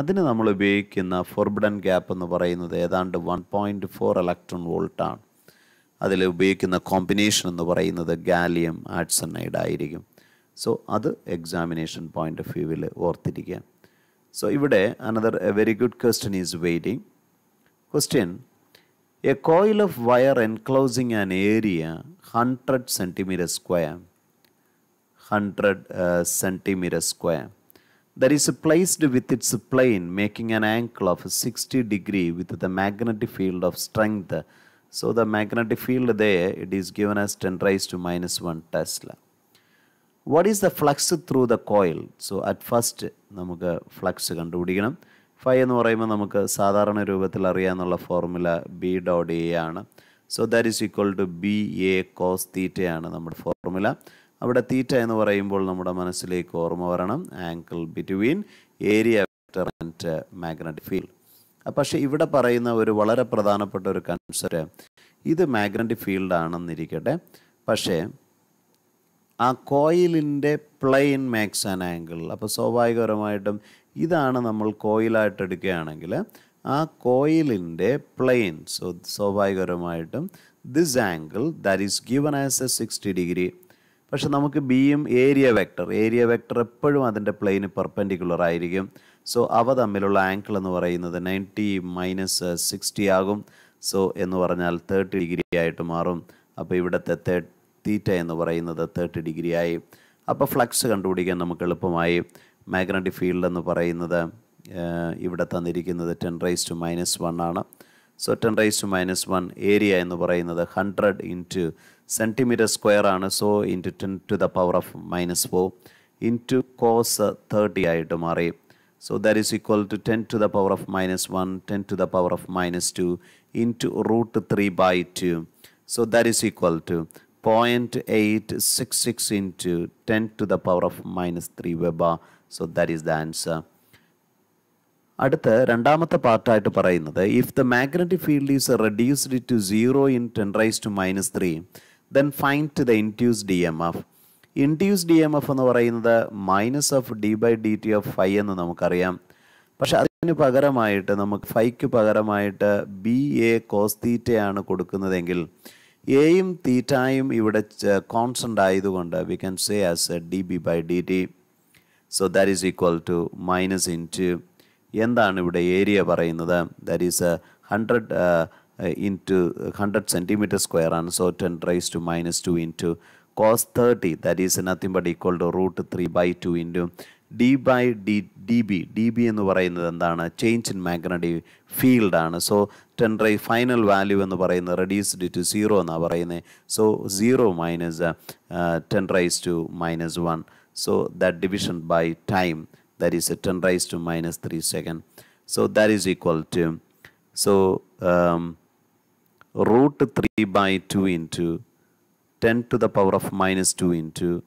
അതിന് നമ്മൾ ഉപയോഗിക്കുന്ന ഫോർബിഡൻ ഗ്യാപ്പ് എന്ന് പറയുന്നത് ഏതാണ്ട് വൺ പോയിൻറ്റ് ഫോർ ഇലക്ട്രോൺ വോൾട്ടാണ് അതിൽ ഉപയോഗിക്കുന്ന കോമ്പിനേഷൻ എന്ന് പറയുന്നത് ഗാലിയം ആഡ്സണൈഡ് ആയിരിക്കും സോ അത് എക്സാമിനേഷൻ പോയിൻ്റ് ഓഫ് വ്യൂവിൽ ഓർത്തിരിക്കുക സോ ഇവിടെ another a very good question is waiting question a coil of wire enclosing an area hundred centimetre square hundred centimetre square that is placed with its plane making an angle of 60 degree with the magnetic field of strength So the magnetic field there, it is given as 10 raised to minus 1 Tesla. What is the flux through the coil? So at first നമുക്ക് flux കണ്ടുപിടിക്കണം phi എന്ന് പറയുമ്പോൾ നമുക്ക് സാധാരണ രൂപത്തിൽ അറിയാമെന്നുള്ള formula B dot A ആണ് so that is equal to B A cos തീറ്റയാണ് നമ്മുടെ ഫോർമുല അവിടെ തീറ്റ എന്ന് പറയുമ്പോൾ നമ്മുടെ മനസ്സിലേക്ക് ഓർമ്മ വരണം angle between area vector and magnetic field പക്ഷേ ഇവിടെ പറയുന്ന ഒരു വളരെ പ്രധാനപ്പെട്ട ഒരു കൺസെപ്റ്റ് ഇത് മാഗ്നറ്റിക് ഫീൽഡ് ആണെന്നിരിക്കട്ടെ പക്ഷേ ആ കോയിലിൻ്റെ പ്ലെയിൻ മാക്സ് ആൻ ആംഗിൾ അപ്പോൾ സ്വാഭാവികപരമായിട്ടും ഇതാണ് നമ്മൾ കോയിലായിട്ട് എടുക്കുകയാണെങ്കിൽ ആ കോയിലിൻ്റെ പ്ലെയിൻ സോ സ്വാഭാവികപരമായിട്ടും this angle that is given as a sixty degree പക്ഷെ നമുക്ക് ബിയും ഏരിയ വെക്ടർ ഏരിയ വെക്ടർ എപ്പോഴും അതിൻ്റെ പ്ലെയിന് പെർപെൻഡിക്കുലർ ആയിരിക്കും സോ അവ തമ്മിലുള്ള ആങ്കിൾ എന്ന് പറയുന്നത് നയൻറ്റി മൈനസ് സിക്സ്റ്റി ആകും സോ എന്ന് പറഞ്ഞാൽ തേർട്ടി ഡിഗ്രി ആയിട്ട് മാറും അപ്പോൾ ഇവിടുത്തെ തേ തീറ്റ എന്ന് പറയുന്നത് തേർട്ടി ഡിഗ്രി ആയി അപ്പോൾ ഫ്ലക്സ് കണ്ടുപിടിക്കാൻ നമുക്ക് എളുപ്പമായി മാഗ്നറ്റിക് ഫീൽഡ് എന്ന് പറയുന്നത് uh, ഇവിടെ തന്നിരിക്കുന്നത് ten raise to minus one ആണ് so ten raise to minus one area എന്ന് പറയുന്നത് ഹൺഡ്രഡ് ഇൻറ്റു സെൻറ്റിമീറ്റർ സ്ക്വയർ ആണ് so into ten to the power of minus four into cos thirty ആയിട്ട് മാറി So that is equal to 10 to the power of minus 1, 10 to the power of minus 2 into root 3 by 2. So that is equal to 0.866 into 10 to the power of minus 3 Weber. So that is the answer. അടുത്ത് രണ്ടാമത്തെ പാർട്ടായിട്ട് പറയുന്നത് if the magnetic field is reduced to zero in ten raise to minus three then find to the induced M F induced M F എന്ന് പറയുന്നത് minus of D by D T of phi എന്ന് നമുക്കറിയാം പക്ഷെ അതിന് പകരമായിട്ട് നമുക്ക് ഫൈക്ക് പകരമായിട്ട് B A cos തീറ്റയാണ് കൊടുക്കുന്നതെങ്കിൽ എയും തീറ്റായും ഇവിടെ കോൺസ്റ്റൻ്റ് ആയതുകൊണ്ട് we can say as a D B by D T so that is equal to minus into എന്താണ് ഇവിടെ ഏരിയ പറയുന്നത് that is hundred into hundred centimetre square ആണ് so ten raise to minus two into cos 30 that is nothing but equal to root 3 by 2 into d by d db db in the the change in magnetic field and so 10 ray final value in the varayana reduced to zero in the so zero minus uh, 10 raised to minus one so that division by time that is 10 raised to minus three second so that is equal to so um, root 3 by 2 into 10 to the power of minus 2 into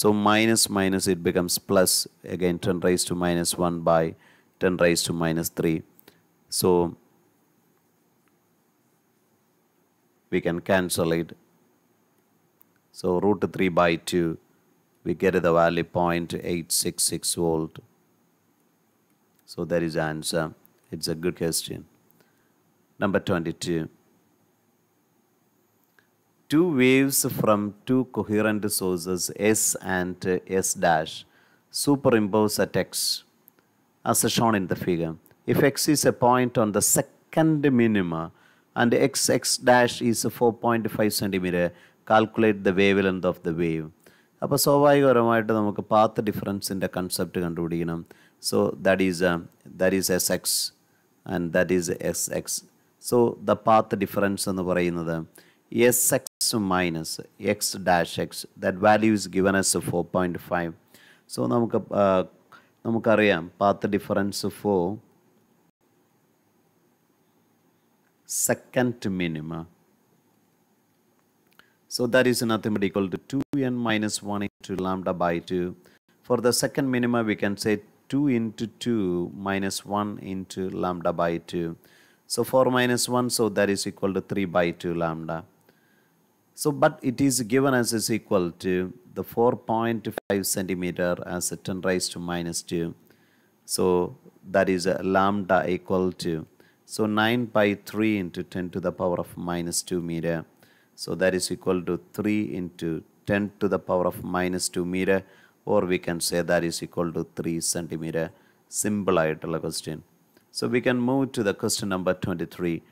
so minus minus it becomes plus again 10 raised to minus 1 by 10 raised to minus 3 so we can cancel it so root 3 by 2 we get the value 0.866 volt so that is answer it's a good question number 22 two waves from two coherent sources S and S dash superimpose at X as shown in the figure. If X is a point on the second minima and X X dash is 4.5 centimeter, calculate the wavelength of the wave. അപ്പോൾ സ്വാഭാവികപരമായിട്ട് നമുക്ക് path ഡിഫറൻസിൻ്റെ concept കണ്ടുപിടിക്കണം so that is that is S X and that is S X so the path difference എന്ന് പറയുന്നത് sx minus x dash x that value is given as 4.5 so നമുക്ക് നമുക്കറിയാം uh, difference of four second minima So that is nothing but equal to 2n minus 1 into lambda by 2. For the second minima, we can say 2 into 2 minus 1 into lambda by 2. So 4 minus 1, so that is equal to 3 by 2 lambda. So, but it is given as is equal to the 4.5 centimeter as 10 raised to minus 2. So, that is lambda equal to. So, 9 by 3 into 10 to the power of minus 2 meter. So, that is equal to 3 into 10 to the power of minus 2 meter or we can say that is equal to 3 centimeter. Simple ayatollah question. So, we can move to the question number 23.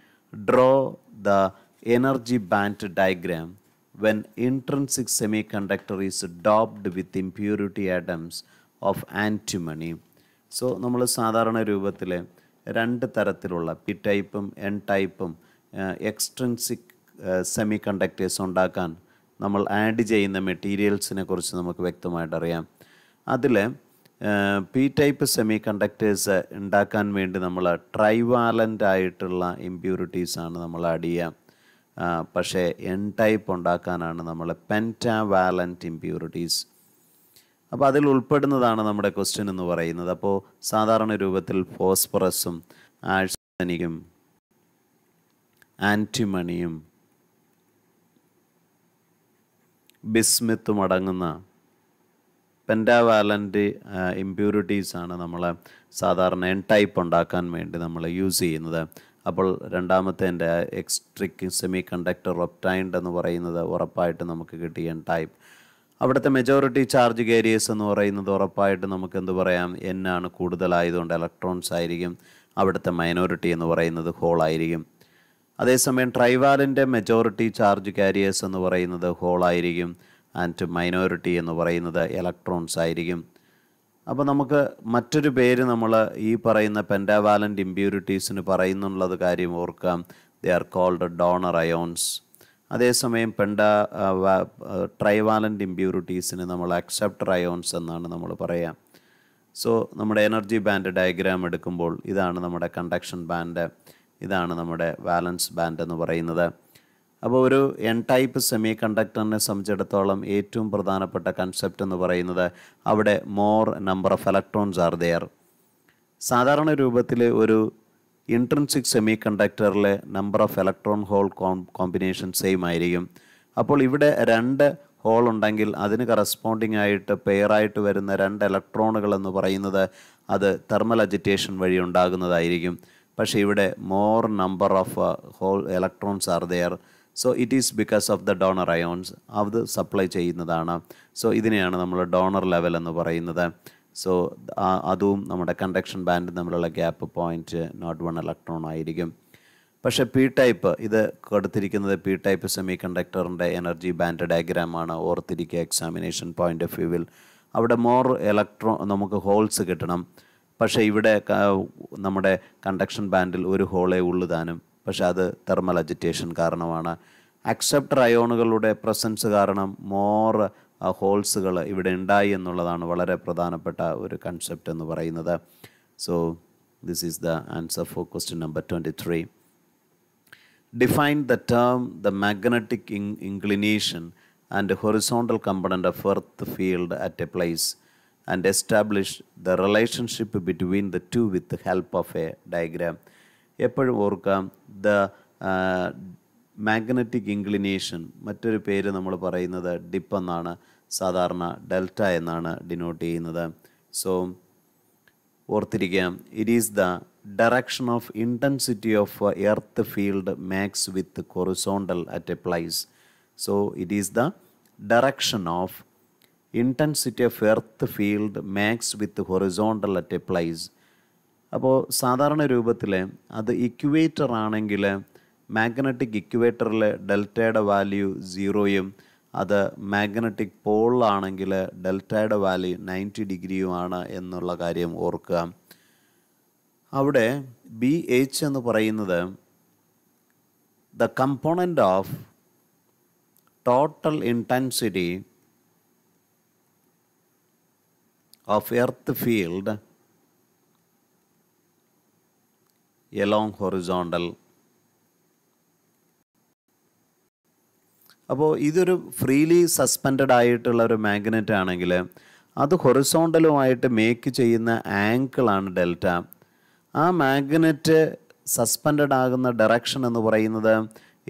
Draw the energy band diagram when intrinsic semiconductor is daubed with impurity atoms of antimony. So നമ്മൾ സാധാരണ രൂപത്തിൽ രണ്ട് തരത്തിലുള്ള P ടൈപ്പും N ടൈപ്പും extrinsic semi conductors ഉണ്ടാക്കാൻ നമ്മൾ add ചെയ്യുന്ന മെറ്റീരിയൽസിനെ കുറിച്ച് നമുക്ക് വ്യക്തമായിട്ട് അറിയാം അതിൽ പി ടൈപ്പ് സെമി കണ്ടക്ടേഴ്സ് ഉണ്ടാക്കാൻ വേണ്ടി നമ്മൾ ട്രൈവാലൻ്റ് ആയിട്ടുള്ള ഇമ്പ്യൂരിറ്റീസാണ് നമ്മൾ ആഡ് ചെയ്യുക പക്ഷേ എൻ ടൈപ്പ് ഉണ്ടാക്കാനാണ് നമ്മൾ പെൻറ്റാവാലൻറ്റ് ഇമ്പ്യൂരിറ്റീസ് അപ്പോൾ അതിൽ ഉൾപ്പെടുന്നതാണ് നമ്മുടെ ക്വസ്റ്റ്യൻ എന്ന് പറയുന്നത് അപ്പോൾ സാധാരണ രൂപത്തിൽ ഫോസ്ഫറസും ആഴ്സനിക്കും ആൻറ്റിമണിയും ബിസ്മിത്തും അടങ്ങുന്ന പെൻറ്റാവാലൻ്റ് ഇമ്പ്യൂരിറ്റീസാണ് നമ്മൾ സാധാരണ എൻ ടൈപ്പ് ഉണ്ടാക്കാൻ വേണ്ടി നമ്മൾ യൂസ് ചെയ്യുന്നത് അപ്പോൾ രണ്ടാമത്തെ എൻ്റെ എക്സ്ട്രിക് സെമി കണ്ടക്ടർ ഒപ്റ്റൈൻഡ് എന്ന് പറയുന്നത് ഉറപ്പായിട്ട് നമുക്ക് കിട്ടിയ ടൈപ്പ് അവിടുത്തെ മെജോറിറ്റി ചാർജ് കാരിയേഴ്സ് എന്ന് പറയുന്നത് ഉറപ്പായിട്ട് നമുക്ക് എന്ത് പറയാം എന്നാണ് കൂടുതലായതുകൊണ്ട് ഇലക്ട്രോൺസ് ആയിരിക്കും അവിടുത്തെ മൈനോറിറ്റി എന്ന് പറയുന്നത് ഹോൾ ആയിരിക്കും അതേസമയം ട്രൈവാലിൻ്റെ മെജോറിറ്റി ചാർജ് കാരിയേഴ്സ് എന്ന് പറയുന്നത് ഹോൾ ആയിരിക്കും ആൻഡ് മൈനോറിറ്റി എന്ന് പറയുന്നത് ഇലക്ട്രോൺസ് ആയിരിക്കും അപ്പോൾ നമുക്ക് മറ്റൊരു പേര് നമ്മൾ ഈ പറയുന്ന പെൻഡാവാലൻ്റ് ഇമ്പ്യൂരിറ്റീസിന് പറയുന്നുള്ളത് കാര്യം ഓർക്കാം they are called donor ions അതേസമയം പെണ്ട ട്രൈവാലൻ്റ് ഇമ്പ്യൂരിറ്റീസിന് നമ്മൾ അക്സെപ്റ്റർ അയോൺസ് എന്നാണ് നമ്മൾ പറയാം സോ നമ്മുടെ എനർജി ബാൻഡ് ഡയഗ്രാം എടുക്കുമ്പോൾ ഇതാണ് നമ്മുടെ കണ്ടക്ഷൻ ബാൻഡ് ഇതാണ് നമ്മുടെ വാലൻസ് ബാൻഡ് എന്ന് പറയുന്നത് അപ്പോൾ ഒരു എൻ ടൈപ്പ് സെമി കണ്ടക്ടറിനെ സംബന്ധിച്ചിടത്തോളം ഏറ്റവും പ്രധാനപ്പെട്ട കൺസെപ്റ്റ് എന്ന് പറയുന്നത് അവിടെ more number of electrons are there സാധാരണ രൂപത്തിൽ ഒരു ഇൻട്രൻസിക് സെമി കണ്ടക്ടറിൽ number of electron hole combination same ആയിരിക്കും അപ്പോൾ ഇവിടെ രണ്ട് ഹോൾ ഉണ്ടെങ്കിൽ അതിന് കറസ്പോണ്ടിങ് ആയിട്ട് പെയറായിട്ട് വരുന്ന രണ്ട് ഇലക്ട്രോണുകൾ എന്ന് പറയുന്നത് അത് തെർമൽ അജിറ്റേഷൻ വഴി ഉണ്ടാകുന്നതായിരിക്കും പക്ഷേ ഇവിടെ more number of hole electrons are there so it is because of the donor ions അത് സപ്ലൈ ചെയ്യുന്നതാണ് സോ ഇതിനെയാണ് നമ്മൾ ഡോണർ ലെവൽ എന്ന് പറയുന്നത് സോ അതും നമ്മുടെ കണ്ടക്ഷൻ ബാൻഡ് തമ്മിലുള്ള gap point nought one electron ആയിരിക്കും പക്ഷേ പി ടൈപ്പ് ഇത് കൊടുത്തിരിക്കുന്നത് പി ടൈപ്പ് സെമി കണ്ടക്ടറിൻ്റെ എനർജി ബാൻഡ് ഡയഗ്രാമാണ് ഓർത്തിരിക്കുക എക്സാമിനേഷൻ പോയിൻ്റ് ഓഫ് വ്യൂവിൽ അവിടെ മോർ ഇലക്ട്രോ നമുക്ക് ഹോൾസ് കിട്ടണം പക്ഷേ ഇവിടെ നമ്മുടെ കണ്ടക്ഷൻ ബാൻഡിൽ ഒരു ഹോളേ ഉള്ളു താനും പക്ഷെ അത് തെർമൽ അജിറ്റേഷൻ കാരണമാണ് അക്സെപ്റ്റർ അയോണുകളുടെ പ്രസൻസ് കാരണം മോർ ഹോൾസുകൾ ഇവിടെ ഉണ്ടായി എന്നുള്ളതാണ് വളരെ പ്രധാനപ്പെട്ട ഒരു കൺസെപ്റ്റ് എന്ന് പറയുന്നത് so this is the answer for question number twenty three define the term the magnetic inclination and horizontal component of earth field at a place and establish the relationship between the two with help of a diagram എപ്പോഴും ഓർക്കാം the magnetic inclination മറ്റൊരു പേര് നമ്മൾ പറയുന്നത് dip എന്നാണ് സാധാരണ delta എന്നാണ് denote ചെയ്യുന്നത് സോ ഓർത്തിരിക്കാം it is the direction of intensity of earth field makes with horizontal at a place so it is the direction of intensity of earth field makes with horizontal at a place അപ്പോൾ സാധാരണ രൂപത്തിൽ അത് equator ആണെങ്കിൽ magnetic ഇക്വേറ്ററിൽ ഡെൽറ്റയുടെ value സീറോയും അത് magnetic പോളിലാണെങ്കിൽ ഡെൽറ്റയുടെ value ninety ഡിഗ്രിയുമാണ് എന്നുള്ള കാര്യം ഓർക്കുക അവിടെ ബി എച്ച് എന്ന് പറയുന്നത് the component of total intensity of earth field along horizontal അപ്പോൾ ഇതൊരു ഫ്രീലി സസ്പെൻഡ് ആയിട്ടുള്ള ഒരു മാഗ്നറ്റ് ആണെങ്കിൽ അത് ഹൊറിസോണ്ടലുമായിട്ട് മേക്ക് ചെയ്യുന്ന ആങ്കിളാണ് ഡെൽറ്റ ആ മാഗ്നറ്റ് സസ്പെൻഡ് ആകുന്ന ഡയറക്ഷൻ എന്ന് പറയുന്നത്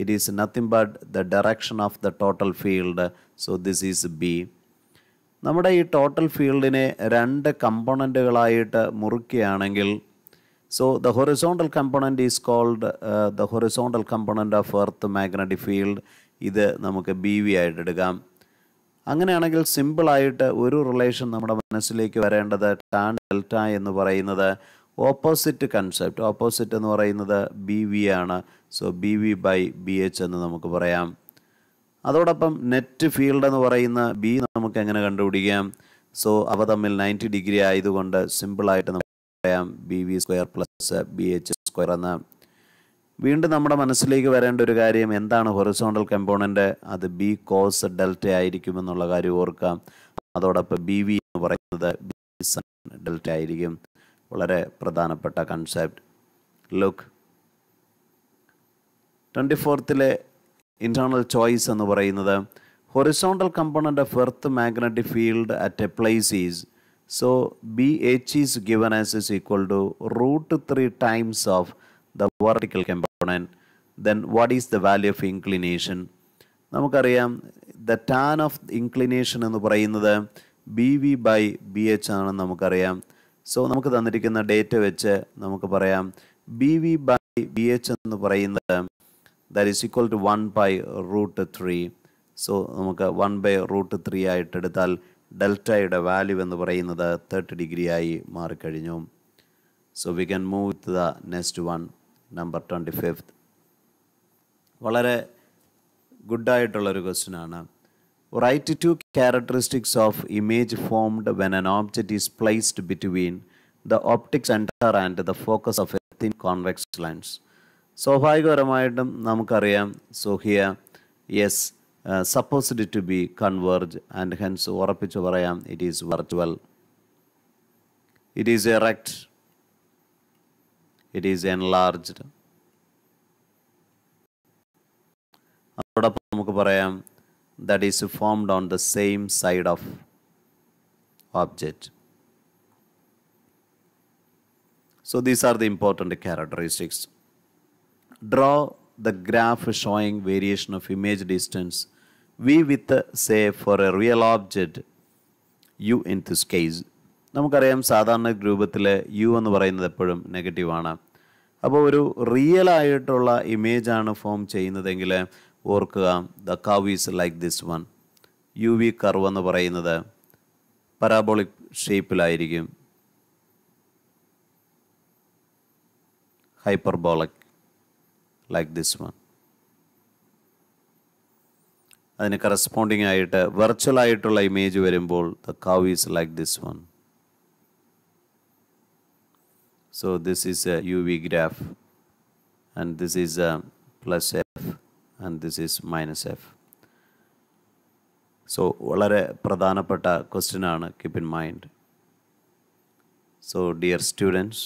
it is nothing but the direction of the total field so this is B നമ്മുടെ ഈ ടോട്ടൽ ഫീൽഡിനെ രണ്ട് കമ്പോണൻറ്റുകളായിട്ട് മുറുക്കുകയാണെങ്കിൽ So the horizontal component is called uh, the horizontal component of earth magnetic field ഇത് നമുക്ക് B V ആയിട്ട് എടുക്കാം അങ്ങനെയാണെങ്കിൽ സിമ്പിളായിട്ട് ഒരു റിലേഷൻ നമ്മുടെ മനസ്സിലേക്ക് വരേണ്ടത് ടാൻ ഡെൽറ്റ എന്ന് പറയുന്നത് ഓപ്പോസിറ്റ് കൺസെപ്റ്റ് ഓപ്പോസിറ്റ് എന്ന് പറയുന്നത് ബി വി ആണ് so B V by B H എന്ന് നമുക്ക് പറയാം അതോടൊപ്പം നെറ്റ് ഫീൽഡ് എന്ന് പറയുന്ന ബി നമുക്ക് എങ്ങനെ കണ്ടുപിടിക്കാം സോ അവ തമ്മിൽ നയൻറ്റി ഡിഗ്രി ആയതുകൊണ്ട് സിമ്പിളായിട്ട് നമുക്ക് പറയാം B V square plus B H square എന്ന വീണ്ടും നമ്മുടെ മനസ്സിലേക്ക് വരേണ്ട ഒരു കാര്യം എന്താണ് ഹൊറിസോണ്ടൽ കമ്പോണൻ്റ് അത് ബി കോസ് ഡെൽറ്റ ആയിരിക്കുമെന്നുള്ള കാര്യം ഓർക്കാം അതോടൊപ്പം ബി വി എന്ന് പറയുന്നത് ബി സൺ ഡെൽറ്റ ആയിരിക്കും വളരെ പ്രധാനപ്പെട്ട കൺസെപ്റ്റ് ലുക്ക് ട്വൻറ്റി ഫോർത്തിലെ ഇൻറ്റേണൽ ചോയ്സ് എന്ന് പറയുന്നത് horizontal component of earth magnetic field at a place is So BH is given as is equal to root 3 times of the vertical component. Then what is the value of inclination? നമുക്കറിയാം the tan of inclination എന്ന് പറയുന്നത് B V by B H ആണെന്ന് നമുക്കറിയാം so നമുക്ക് തന്നിരിക്കുന്ന data വെച്ച് നമുക്ക് പറയാം B V by B H എന്ന് പറയുന്നത് that is equal to one by root three so നമുക്ക് വൺ ബൈ റൂട്ട് ത്രീ ആയിട്ട് എടുത്താൽ ഡെൽറ്റയുടെ വാല്യൂ എന്ന് പറയുന്നത് തേർട്ടി ഡിഗ്രി ആയി മാറിക്കഴിഞ്ഞു so we can move to the next one number twenty fifth വളരെ ഗുഡായിട്ടുള്ളൊരു ക്വസ്റ്റ്യൻ ആണ് write to characteristics of image formed when an object is placed between the optic centre and the focus of a thin convex lens സ്വാഭാവികപരമായിട്ടും നമുക്കറിയാം സോഹിയ yes Uh, supposed to be converge and hence ഉറപ്പിച്ചു it is, it is virtual. It is erect. It is enlarged. that is formed on the same side of object. So these are the important characteristics. Draw the graph showing variation of image distance v with say for a real object u in this case നമുക്കറിയാം സാധാരണ രൂപത്തിലെ U എന്ന് പറയുന്നത് എപ്പോഴും നെഗറ്റീവാണ് അപ്പോൾ ഒരു real ആയിട്ടുള്ള ഇമേജാണ് form ചെയ്യുന്നതെങ്കിൽ ഓർക്കുക the curve is like this one U V curve എന്ന് പറയുന്നത് പരാബോളിക് ഷേപ്പിലായിരിക്കും ഹൈപ്പർബോളിക് like this one അതിന് കറസ്പോണ്ടിങ് ആയിട്ട് വെർച്വൽ ആയിട്ടുള്ള ഇമേജ് വരുമ്പോൾ the curve is like this one so this is a U V graph and this is a plus F and this is minus F so വളരെ പ്രധാനപ്പെട്ട question ആണ് keep in mind so dear students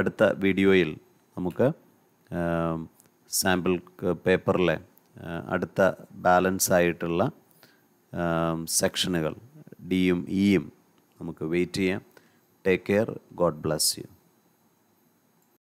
അടുത്ത വീഡിയോയിൽ നമുക്ക് sample പേപ്പറിലെ അടുത്ത balance ആയിട്ടുള്ള സെക്ഷനുകൾ ഡിയും ഇയും e നമുക്ക് വെയിറ്റ് ചെയ്യാം take care God bless U